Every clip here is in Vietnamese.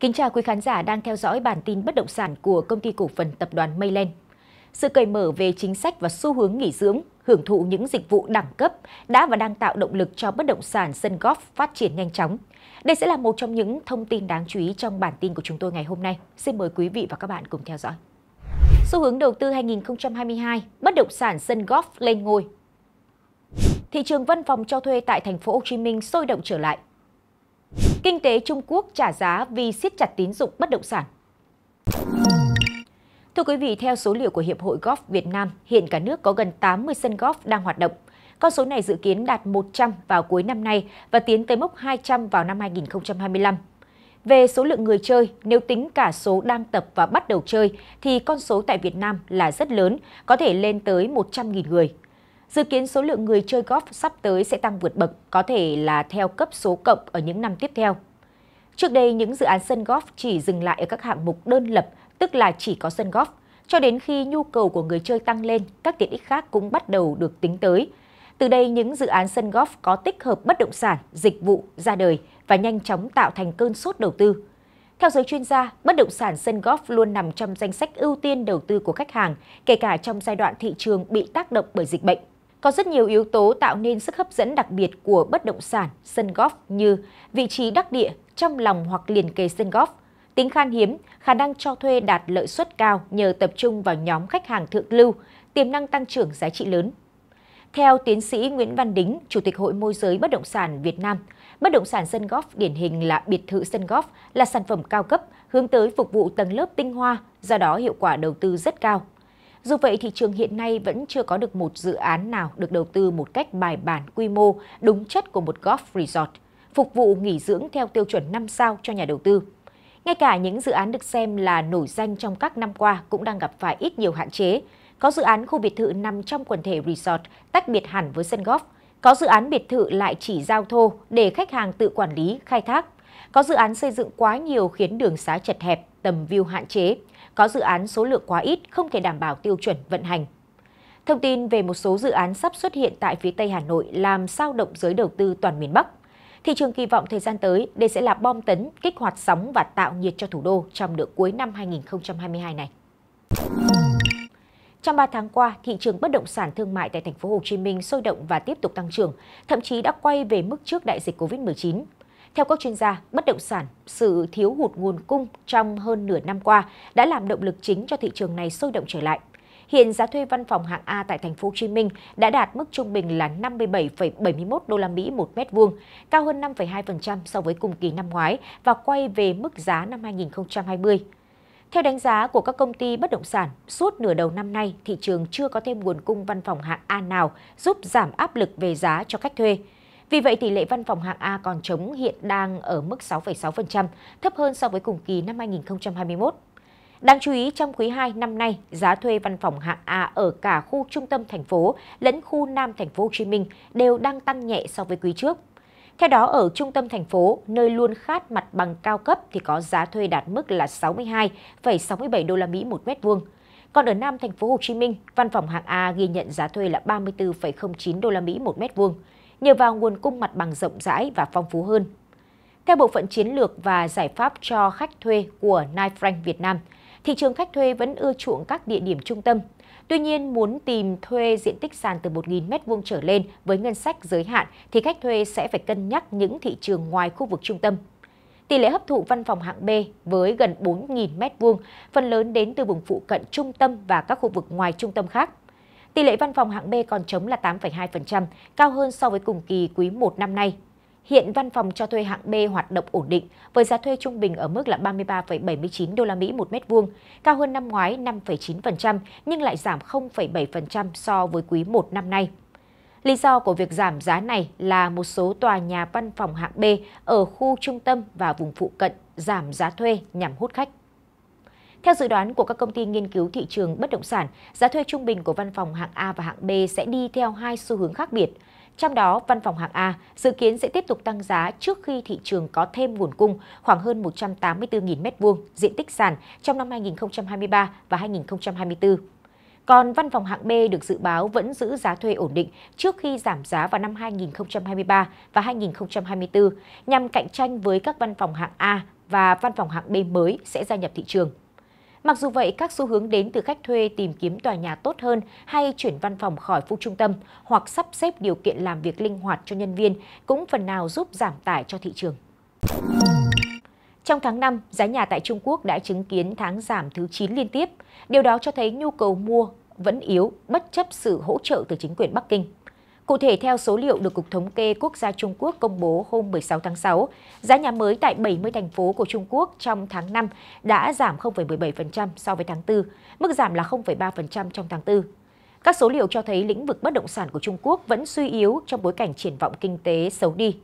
Kính chào quý khán giả đang theo dõi bản tin bất động sản của công ty cổ phần tập đoàn Mayland. Sự cởi mở về chính sách và xu hướng nghỉ dưỡng, hưởng thụ những dịch vụ đẳng cấp đã và đang tạo động lực cho bất động sản sân golf phát triển nhanh chóng. Đây sẽ là một trong những thông tin đáng chú ý trong bản tin của chúng tôi ngày hôm nay. Xin mời quý vị và các bạn cùng theo dõi. Xu hướng đầu tư 2022, bất động sản sân golf lên ngôi. Thị trường văn phòng cho thuê tại thành phố Hồ Chí Minh sôi động trở lại. Kinh tế Trung Quốc trả giá vì siết chặt tín dụng bất động sản. Thưa quý vị, theo số liệu của Hiệp hội Golf Việt Nam, hiện cả nước có gần 80 sân golf đang hoạt động. Con số này dự kiến đạt 100 vào cuối năm nay và tiến tới mốc 200 vào năm 2025. Về số lượng người chơi, nếu tính cả số đang tập và bắt đầu chơi thì con số tại Việt Nam là rất lớn, có thể lên tới 100.000 người. Dự kiến số lượng người chơi golf sắp tới sẽ tăng vượt bậc, có thể là theo cấp số cộng ở những năm tiếp theo. Trước đây, những dự án sân golf chỉ dừng lại ở các hạng mục đơn lập, tức là chỉ có sân golf. Cho đến khi nhu cầu của người chơi tăng lên, các tiện ích khác cũng bắt đầu được tính tới. Từ đây, những dự án sân golf có tích hợp bất động sản, dịch vụ ra đời và nhanh chóng tạo thành cơn sốt đầu tư. Theo giới chuyên gia, bất động sản sân golf luôn nằm trong danh sách ưu tiên đầu tư của khách hàng, kể cả trong giai đoạn thị trường bị tác động bởi dịch bệnh. Có rất nhiều yếu tố tạo nên sức hấp dẫn đặc biệt của bất động sản sân golf như vị trí đắc địa trong lòng hoặc liền kề sân golf, tính khan hiếm, khả năng cho thuê đạt lợi suất cao nhờ tập trung vào nhóm khách hàng thượng lưu, tiềm năng tăng trưởng giá trị lớn. Theo tiến sĩ Nguyễn Văn Đính, Chủ tịch Hội Môi giới Bất động sản Việt Nam, bất động sản sân golf điển hình là biệt thự sân golf là sản phẩm cao cấp, hướng tới phục vụ tầng lớp tinh hoa, do đó hiệu quả đầu tư rất cao, dù vậy, thị trường hiện nay vẫn chưa có được một dự án nào được đầu tư một cách bài bản quy mô đúng chất của một golf resort, phục vụ nghỉ dưỡng theo tiêu chuẩn 5 sao cho nhà đầu tư. Ngay cả những dự án được xem là nổi danh trong các năm qua cũng đang gặp phải ít nhiều hạn chế. Có dự án khu biệt thự nằm trong quần thể resort tách biệt hẳn với sân golf. Có dự án biệt thự lại chỉ giao thô để khách hàng tự quản lý, khai thác. Có dự án xây dựng quá nhiều khiến đường xá chật hẹp, tầm view hạn chế có dự án số lượng quá ít không thể đảm bảo tiêu chuẩn vận hành. Thông tin về một số dự án sắp xuất hiện tại phía Tây Hà Nội làm sao động giới đầu tư toàn miền Bắc. Thị trường kỳ vọng thời gian tới đây sẽ là bom tấn, kích hoạt sóng và tạo nhiệt cho thủ đô trong nửa cuối năm 2022 này. Trong 3 tháng qua, thị trường bất động sản thương mại tại thành phố Hồ Chí Minh sôi động và tiếp tục tăng trưởng, thậm chí đã quay về mức trước đại dịch Covid-19. Theo các chuyên gia, bất động sản, sự thiếu hụt nguồn cung trong hơn nửa năm qua đã làm động lực chính cho thị trường này sôi động trở lại. Hiện giá thuê văn phòng hạng A tại thành phố Hồ Chí Minh đã đạt mức trung bình là 57,71 đô la Mỹ một mét vuông, cao hơn 5,2% so với cùng kỳ năm ngoái và quay về mức giá năm 2020. Theo đánh giá của các công ty bất động sản, suốt nửa đầu năm nay thị trường chưa có thêm nguồn cung văn phòng hạng A nào giúp giảm áp lực về giá cho khách thuê. Vì vậy, tỷ lệ văn phòng hạng A còn trống hiện đang ở mức 6,6%, thấp hơn so với cùng kỳ năm 2021. Đáng chú ý, trong quý 2 năm nay, giá thuê văn phòng hạng A ở cả khu trung tâm thành phố lẫn khu nam thành phố Hồ Chí Minh đều đang tăng nhẹ so với quý trước. Theo đó, ở trung tâm thành phố, nơi luôn khát mặt bằng cao cấp thì có giá thuê đạt mức là 62,67 đô la Mỹ một mét vuông. Còn ở Nam thành phố Hồ Chí Minh, văn phòng hạng A ghi nhận giá thuê là 34,09 đô la Mỹ một mét vuông nhờ vào nguồn cung mặt bằng rộng rãi và phong phú hơn. Theo Bộ phận Chiến lược và Giải pháp cho khách thuê của Knight Frank Việt Nam, thị trường khách thuê vẫn ưa chuộng các địa điểm trung tâm. Tuy nhiên, muốn tìm thuê diện tích sàn từ 1.000m2 trở lên với ngân sách giới hạn thì khách thuê sẽ phải cân nhắc những thị trường ngoài khu vực trung tâm. Tỷ lệ hấp thụ văn phòng hạng B với gần 4.000m2, phần lớn đến từ vùng phụ cận trung tâm và các khu vực ngoài trung tâm khác. Tỷ lệ văn phòng hạng B còn trống là 8,2%, cao hơn so với cùng kỳ quý 1 năm nay. Hiện văn phòng cho thuê hạng B hoạt động ổn định với giá thuê trung bình ở mức là 33,79 đô la Mỹ một mét vuông, cao hơn năm ngoái 5,9% nhưng lại giảm 0,7% so với quý 1 năm nay. Lý do của việc giảm giá này là một số tòa nhà văn phòng hạng B ở khu trung tâm và vùng phụ cận giảm giá thuê nhằm hút khách. Theo dự đoán của các công ty nghiên cứu thị trường bất động sản, giá thuê trung bình của văn phòng hạng A và hạng B sẽ đi theo hai xu hướng khác biệt. Trong đó, văn phòng hạng A dự kiến sẽ tiếp tục tăng giá trước khi thị trường có thêm nguồn cung khoảng hơn 184.000 m2 diện tích sàn trong năm 2023 và 2024. Còn văn phòng hạng B được dự báo vẫn giữ giá thuê ổn định trước khi giảm giá vào năm 2023 và 2024 nhằm cạnh tranh với các văn phòng hạng A và văn phòng hạng B mới sẽ gia nhập thị trường. Mặc dù vậy, các xu hướng đến từ khách thuê tìm kiếm tòa nhà tốt hơn hay chuyển văn phòng khỏi khu trung tâm hoặc sắp xếp điều kiện làm việc linh hoạt cho nhân viên cũng phần nào giúp giảm tải cho thị trường. Trong tháng 5, giá nhà tại Trung Quốc đã chứng kiến tháng giảm thứ 9 liên tiếp. Điều đó cho thấy nhu cầu mua vẫn yếu bất chấp sự hỗ trợ từ chính quyền Bắc Kinh. Cụ thể, theo số liệu được Cục Thống kê Quốc gia Trung Quốc công bố hôm 16 tháng 6, giá nhà mới tại 70 thành phố của Trung Quốc trong tháng 5 đã giảm 0,17% so với tháng 4, mức giảm là 0,3% trong tháng 4. Các số liệu cho thấy lĩnh vực bất động sản của Trung Quốc vẫn suy yếu trong bối cảnh triển vọng kinh tế xấu đi.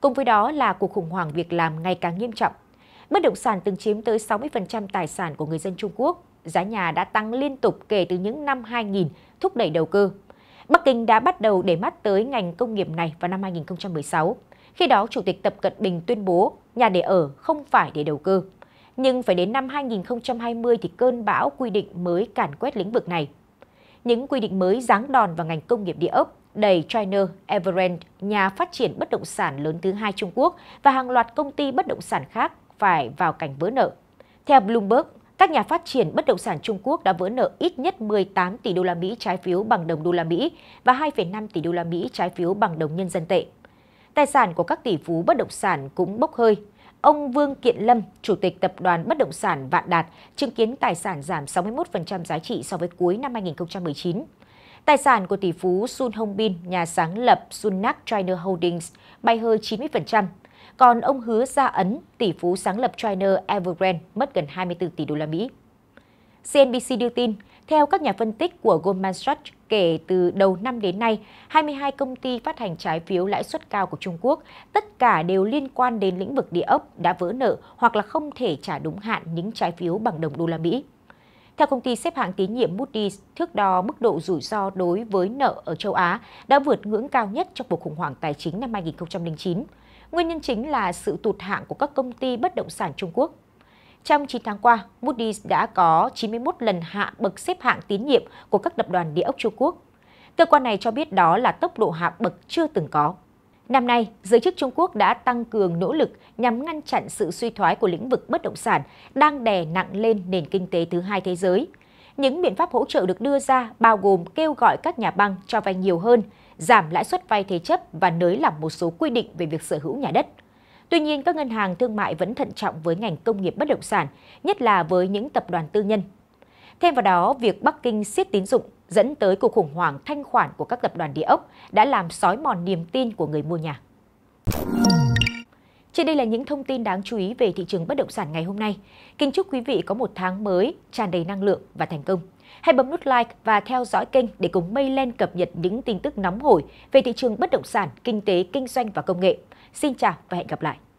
Cùng với đó là cuộc khủng hoảng việc làm ngày càng nghiêm trọng. Bất động sản từng chiếm tới 60% tài sản của người dân Trung Quốc. Giá nhà đã tăng liên tục kể từ những năm 2000, thúc đẩy đầu cơ. Bắc Kinh đã bắt đầu để mắt tới ngành công nghiệp này vào năm 2016. Khi đó, Chủ tịch Tập Cận Bình tuyên bố nhà để ở không phải để đầu cơ. Nhưng phải đến năm 2020 thì cơn bão quy định mới càn quét lĩnh vực này. Những quy định mới giáng đòn vào ngành công nghiệp địa ốc đầy China Evergrande, nhà phát triển bất động sản lớn thứ hai Trung Quốc và hàng loạt công ty bất động sản khác phải vào cảnh vỡ nợ. Theo Bloomberg, các nhà phát triển bất động sản Trung Quốc đã vỡ nợ ít nhất 18 tỷ đô la Mỹ trái phiếu bằng đồng đô la Mỹ và 2,5 tỷ đô la Mỹ trái phiếu bằng đồng nhân dân tệ. Tài sản của các tỷ phú bất động sản cũng bốc hơi. Ông Vương Kiện Lâm, chủ tịch tập đoàn bất động sản Vạn Đạt, chứng kiến tài sản giảm 61% giá trị so với cuối năm 2019. Tài sản của tỷ phú Sun Hongbin, nhà sáng lập Sunak China Holdings, bay hơi 90% còn ông hứa Gia Ấn, tỷ phú sáng lập China Evergrande, mất gần 24 tỷ đô la Mỹ. CNBC đưa tin, theo các nhà phân tích của Goldman Sachs, kể từ đầu năm đến nay, 22 công ty phát hành trái phiếu lãi suất cao của Trung Quốc, tất cả đều liên quan đến lĩnh vực địa ốc đã vỡ nợ hoặc là không thể trả đúng hạn những trái phiếu bằng đồng đô la Mỹ. Theo công ty xếp hạng tín nhiệm Moody's, thước đo mức độ rủi ro đối với nợ ở châu Á đã vượt ngưỡng cao nhất trong cuộc khủng hoảng tài chính năm 2009. Nguyên nhân chính là sự tụt hạng của các công ty bất động sản Trung Quốc. Trong 9 tháng qua, Moody's đã có 91 lần hạ bậc xếp hạng tín nhiệm của các tập đoàn địa ốc Trung Quốc. Cơ quan này cho biết đó là tốc độ hạ bậc chưa từng có. Năm nay, giới chức Trung Quốc đã tăng cường nỗ lực nhằm ngăn chặn sự suy thoái của lĩnh vực bất động sản đang đè nặng lên nền kinh tế thứ hai thế giới. Những biện pháp hỗ trợ được đưa ra bao gồm kêu gọi các nhà băng cho vay nhiều hơn, giảm lãi suất vay thế chấp và nới lỏng một số quy định về việc sở hữu nhà đất. Tuy nhiên, các ngân hàng thương mại vẫn thận trọng với ngành công nghiệp bất động sản, nhất là với những tập đoàn tư nhân. Thêm vào đó, việc Bắc Kinh siết tín dụng dẫn tới cuộc khủng hoảng thanh khoản của các tập đoàn địa ốc đã làm sói mòn niềm tin của người mua nhà. Trên đây là những thông tin đáng chú ý về thị trường bất động sản ngày hôm nay. Kính chúc quý vị có một tháng mới tràn đầy năng lượng và thành công. Hãy bấm nút like và theo dõi kênh để cùng mây lên cập nhật những tin tức nóng hổi về thị trường bất động sản, kinh tế, kinh doanh và công nghệ. Xin chào và hẹn gặp lại!